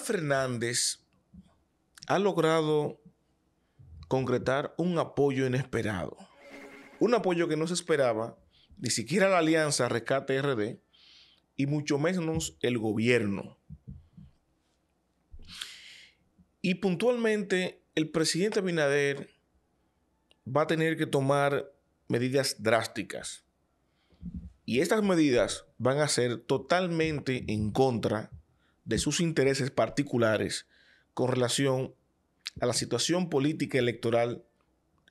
Fernández ha logrado concretar un apoyo inesperado. Un apoyo que no se esperaba, ni siquiera la alianza Rescate RD, y mucho menos el gobierno. Y puntualmente, el presidente Abinader va a tener que tomar medidas drásticas. Y estas medidas van a ser totalmente en contra de sus intereses particulares con relación a la situación política electoral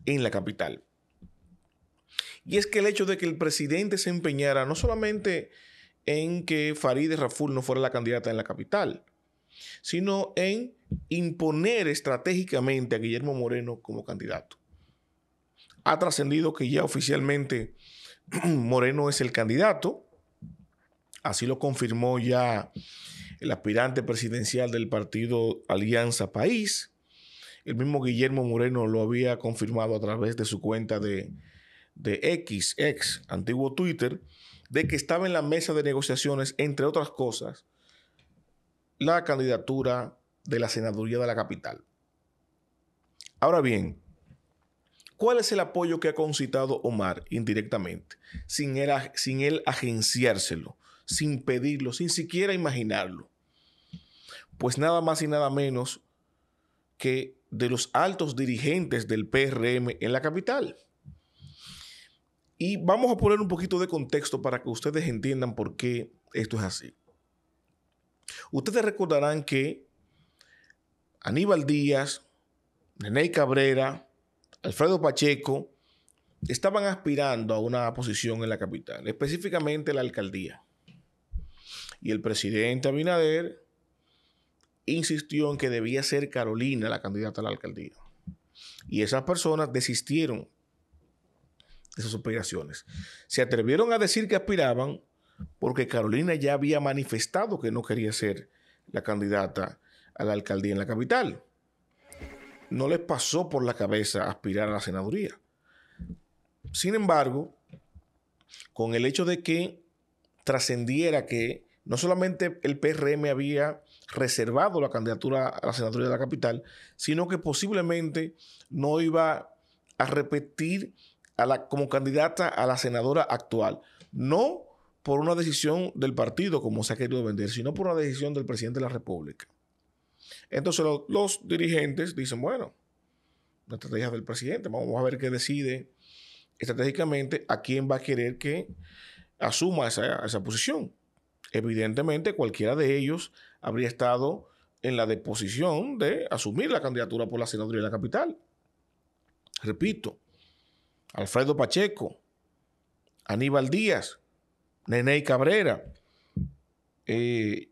en la capital. Y es que el hecho de que el presidente se empeñara no solamente en que Farideh Raful no fuera la candidata en la capital, sino en imponer estratégicamente a Guillermo Moreno como candidato. Ha trascendido que ya oficialmente Moreno es el candidato, así lo confirmó ya el aspirante presidencial del partido Alianza País. El mismo Guillermo Moreno lo había confirmado a través de su cuenta de, de X, ex, antiguo Twitter, de que estaba en la mesa de negociaciones, entre otras cosas, la candidatura de la senaduría de la capital. Ahora bien, ¿cuál es el apoyo que ha concitado Omar indirectamente, sin sin él agenciárselo, sin pedirlo, sin siquiera imaginarlo? pues nada más y nada menos que de los altos dirigentes del PRM en la capital. Y vamos a poner un poquito de contexto para que ustedes entiendan por qué esto es así. Ustedes recordarán que Aníbal Díaz, Nenei Cabrera, Alfredo Pacheco estaban aspirando a una posición en la capital, específicamente la alcaldía. Y el presidente Abinader insistió en que debía ser Carolina la candidata a la alcaldía. Y esas personas desistieron de sus operaciones. Se atrevieron a decir que aspiraban porque Carolina ya había manifestado que no quería ser la candidata a la alcaldía en la capital. No les pasó por la cabeza aspirar a la senaduría. Sin embargo, con el hecho de que trascendiera que no solamente el PRM había reservado la candidatura a la senaduría de la capital, sino que posiblemente no iba a repetir a la, como candidata a la senadora actual. No por una decisión del partido, como se ha querido vender, sino por una decisión del presidente de la República. Entonces los dirigentes dicen, bueno, la estrategia del presidente, vamos a ver qué decide estratégicamente a quién va a querer que asuma esa, esa posición. Evidentemente, cualquiera de ellos habría estado en la disposición de asumir la candidatura por la senaduría de la capital. Repito, Alfredo Pacheco, Aníbal Díaz, Nenei Cabrera, eh,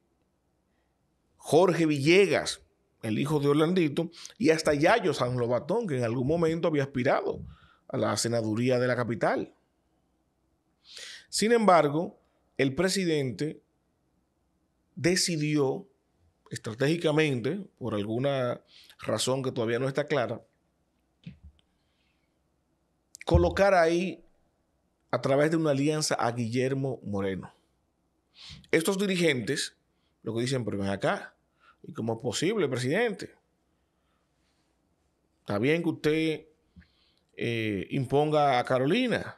Jorge Villegas, el hijo de Orlandito, y hasta Yayo San Lobatón, que en algún momento había aspirado a la senaduría de la capital. Sin embargo, el presidente decidió estratégicamente, por alguna razón que todavía no está clara, colocar ahí a través de una alianza a Guillermo Moreno. Estos dirigentes lo que dicen, pero ven acá, ¿y cómo es posible, presidente? Está bien que usted eh, imponga a Carolina,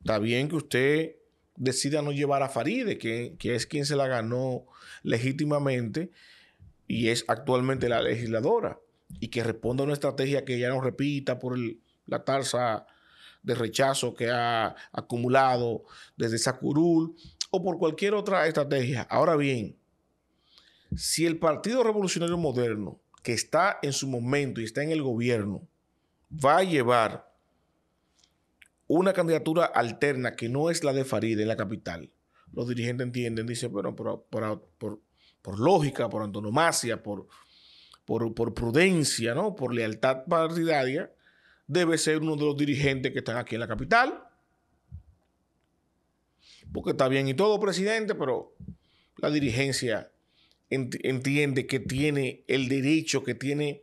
está bien que usted decida no llevar a Faride, que, es quien se la ganó legítimamente y es actualmente la legisladora, y que responda a una estrategia que ya no repita por la tarza de rechazo que ha acumulado desde Sacurul o por cualquier otra estrategia. Ahora bien, si el Partido Revolucionario Moderno, que está en su momento y está en el gobierno, va a llevar una candidatura alterna que no es la de Farid en la capital, los dirigentes entienden, dicen, pero por, lógica, por antonomasia, por, por, prudencia, ¿no? por lealtad partidaria, debe ser uno de los dirigentes que están aquí en la capital. Porque está bien y todo, presidente, pero la dirigencia entiende que tiene el derecho, que tiene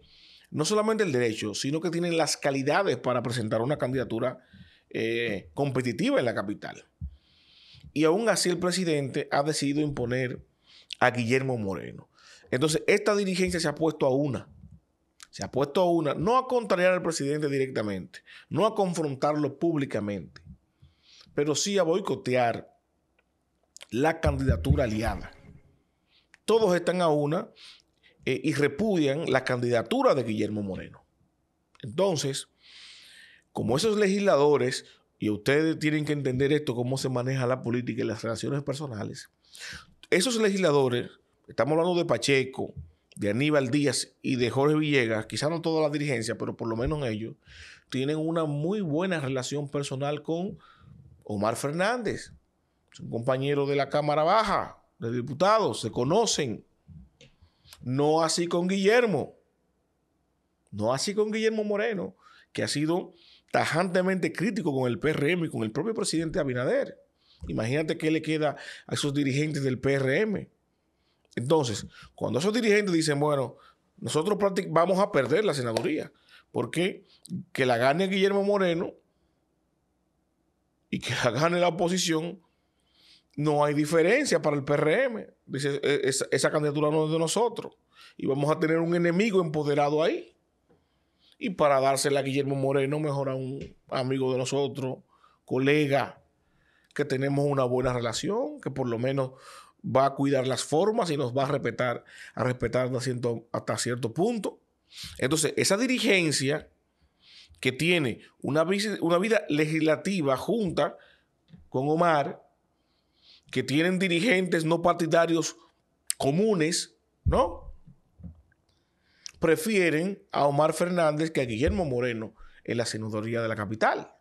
no solamente el derecho, sino que tiene las calidades para presentar una candidatura eh, competitiva en la capital. Y aún así el presidente ha decidido imponer a Guillermo Moreno. Entonces, esta dirigencia se ha puesto a una. Se ha puesto a una, no a contrariar al presidente directamente, no a confrontarlo públicamente, pero sí a boicotear la candidatura aliada. Todos están a una eh, y repudian la candidatura de Guillermo Moreno. Entonces, como esos legisladores, y ustedes tienen que entender esto, cómo se maneja la política y las relaciones personales, esos legisladores, estamos hablando de Pacheco, de Aníbal Díaz y de Jorge Villegas, quizás no toda la dirigencia, pero por lo menos ellos, tienen una muy buena relación personal con Omar Fernández, es un compañero de la Cámara Baja, de diputados, se conocen. No así con Guillermo, no así con Guillermo Moreno, que ha sido tajantemente crítico con el PRM y con el propio presidente Abinader. Imagínate qué le queda a esos dirigentes del PRM. Entonces, cuando esos dirigentes dicen, bueno, nosotros vamos a perder la senaduría, porque que la gane Guillermo Moreno y que la gane la oposición, no hay diferencia para el PRM. Dice, e-, esa, esa candidatura no es de nosotros. Y vamos a tener un enemigo empoderado ahí y para dársela a Guillermo Moreno, mejor a un amigo de nosotros, colega, que tenemos una buena relación, que por lo menos va a cuidar las formas y nos va a respetar, a hasta cierto, hasta cierto punto. Entonces, esa dirigencia que tiene una, una vida legislativa junta con Omar, que tienen dirigentes no partidarios comunes, ¿no? prefieren a Omar Fernández que a Guillermo Moreno en la senaduría de la capital.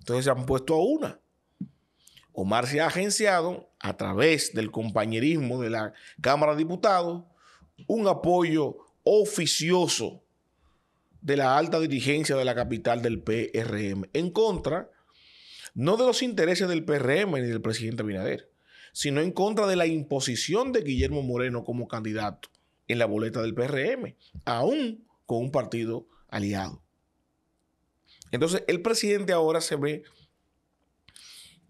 Entonces se han puesto a una. Omar se ha agenciado a través del compañerismo de la Cámara de Diputados un apoyo oficioso de la alta dirigencia de la capital del PRM, en contra no de los intereses del PRM ni del presidente Binader sino en contra de la imposición de Guillermo Moreno como candidato en la boleta del PRM, aún con un partido aliado. Entonces, el presidente ahora se ve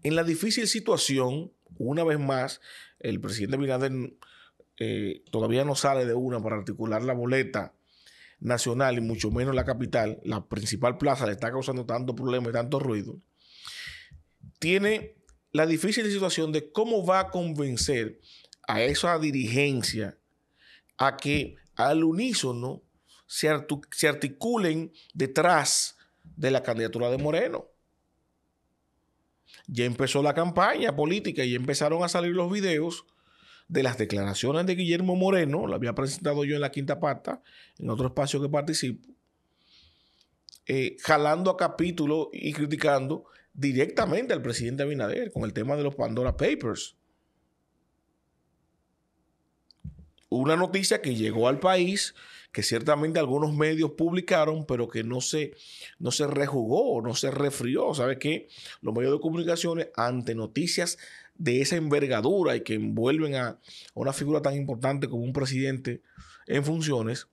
en la difícil situación, una vez más, el presidente Binader eh, todavía no sale de una para articular la boleta nacional y mucho menos la capital, la principal plaza le está causando tanto problema y tanto ruido, tiene la difícil situación de cómo va a convencer a esa dirigencia a que al unísono se, articulen detrás de la candidatura de Moreno. Ya empezó la campaña política y empezaron a salir los videos de las declaraciones de Guillermo Moreno, lo había presentado yo en la quinta pata, en otro espacio que participo, eh, jalando a capítulo y criticando directamente al presidente Abinader con el tema de los Pandora Papers. una noticia que llegó al país, que ciertamente algunos medios publicaron, pero que no se, no se rejugó, no se refrió. ¿sabes qué? Los medios de comunicaciones, ante noticias de esa envergadura y que envuelven a una figura tan importante como un presidente en funciones,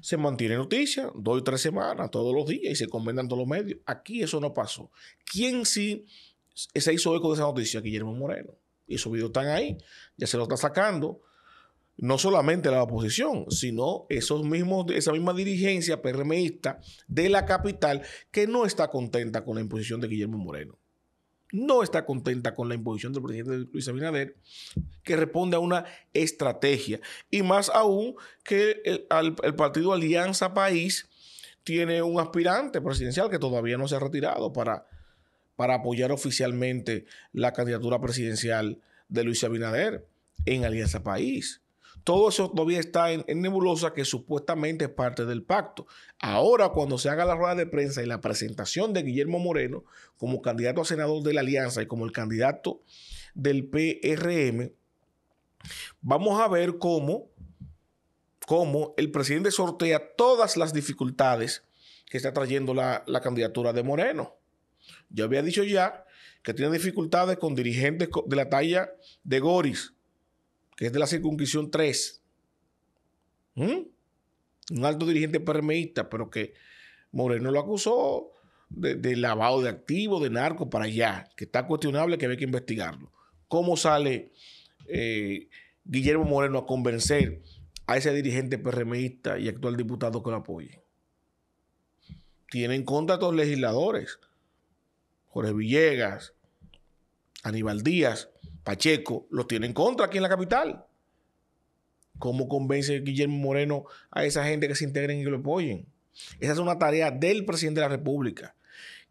se mantiene noticia, dos o tres semanas, todos los días y se comentan todos los medios. Aquí eso no pasó. ¿Quién sí se hizo eco de esa noticia? Guillermo Moreno. Y esos videos están ahí, ya se lo está sacando no solamente la oposición, sino esos mismos, esa misma dirigencia PRMista de la capital que no está contenta con la imposición de Guillermo Moreno. No está contenta con la imposición del presidente Luis Abinader, que responde a una estrategia. Y más aún que el, partido Alianza País tiene un aspirante presidencial que todavía no se ha retirado para, para apoyar oficialmente la candidatura presidencial de Luis Abinader en Alianza País. Todo eso todavía está en, nebulosa que supuestamente es parte del pacto. Ahora, cuando se haga la rueda de prensa y la presentación de Guillermo Moreno como candidato a senador de la Alianza y como el candidato del PRM, vamos a ver cómo, cómo el presidente sortea todas las dificultades que está trayendo la, la candidatura de Moreno. Yo había dicho ya que tiene dificultades con dirigentes de la talla de Goris, es de la circuncisión 3, un alto dirigente perremeísta, pero que Moreno lo acusó de, lavado de activos, de narco para allá, que está cuestionable, que hay que investigarlo. ¿Cómo sale eh, Guillermo Moreno a convencer a ese dirigente PRMista y actual diputado que lo apoye? Tienen en contra legisladores, Jorge Villegas, Aníbal Díaz, Pacheco, los tiene en contra aquí en la capital. ¿Cómo convence Guillermo Moreno a esa gente que se integren y que lo apoyen? Esa es una tarea del presidente de la República,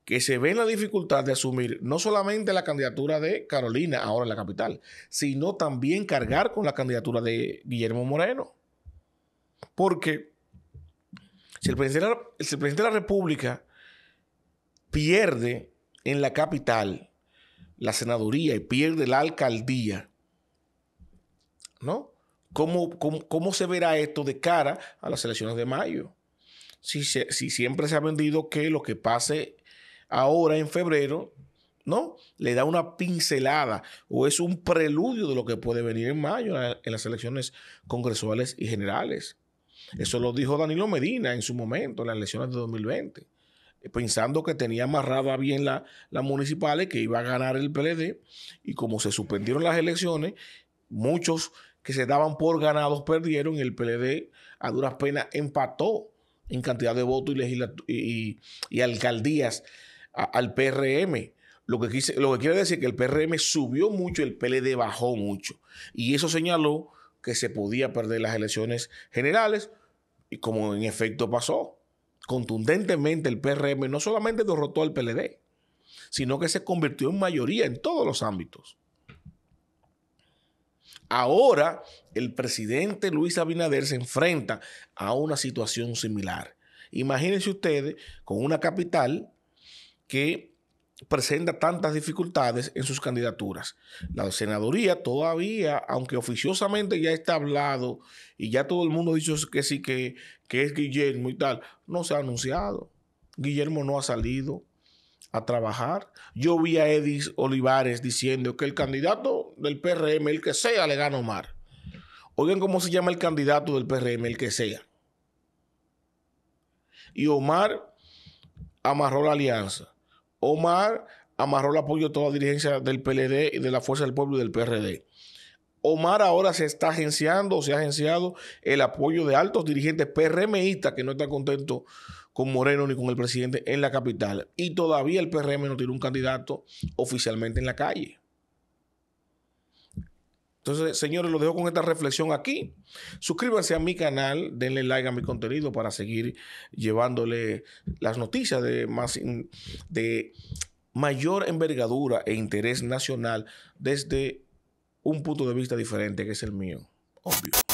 que se ve en la dificultad de asumir no solamente la candidatura de Carolina, ahora en la capital, sino también cargar con la candidatura de Guillermo Moreno. Porque si el presidente si el presidente de la República pierde en la capital, la senaduría y pierde la alcaldía, ¿no? ¿Cómo, se verá esto de cara a las elecciones de mayo? Si, si siempre se ha vendido que lo que pase ahora en febrero, ¿no? Le da una pincelada o es un preludio de lo que puede venir en mayo en las elecciones congresuales y generales. Eso lo dijo Danilo Medina en su momento, en las elecciones de 2020. Eh, pensando que tenía amarrada bien las municipales, que iba a ganar el PLD, y como se suspendieron las elecciones, muchos que se daban por ganados perdieron, y el PLD a duras penas empató en cantidad de votos y, y alcaldías al PRM. Lo que, lo que quiere decir que el PRM subió mucho, el PLD bajó mucho. Y eso señaló que se podía perder las elecciones generales, y como en efecto pasó contundentemente el PRM no solamente derrotó al PLD, sino que se convirtió en mayoría en todos los ámbitos. Ahora el presidente Luis Abinader se enfrenta a una situación similar. Imagínense ustedes con una capital que presenta tantas dificultades en sus candidaturas. La senaduría todavía, aunque oficiosamente ya está hablado y ya todo el mundo dice que sí, que, es Guillermo y tal, no se ha anunciado. Guillermo no ha salido a trabajar. Yo vi a Edis Olivares diciendo que el candidato del PRM, el que sea, le gana Omar. Oigan cómo se llama el candidato del PRM, el que sea. Y Omar amarró la alianza. Omar amarró el apoyo de toda la dirigencia del PLD y de la Fuerza del Pueblo y del PRD. Omar ahora se está agenciando, o se ha agenciado el apoyo de altos dirigentes PRMistas que no están contentos con Moreno ni con el presidente en la capital. Y todavía el PRM no tiene un candidato oficialmente en la calle. Entonces, señores, lo dejo con esta reflexión aquí. Suscríbanse a mi canal, denle like a mi contenido para seguir llevándole las noticias de más de mayor envergadura e interés nacional desde un punto de vista diferente que es el mío, obvio.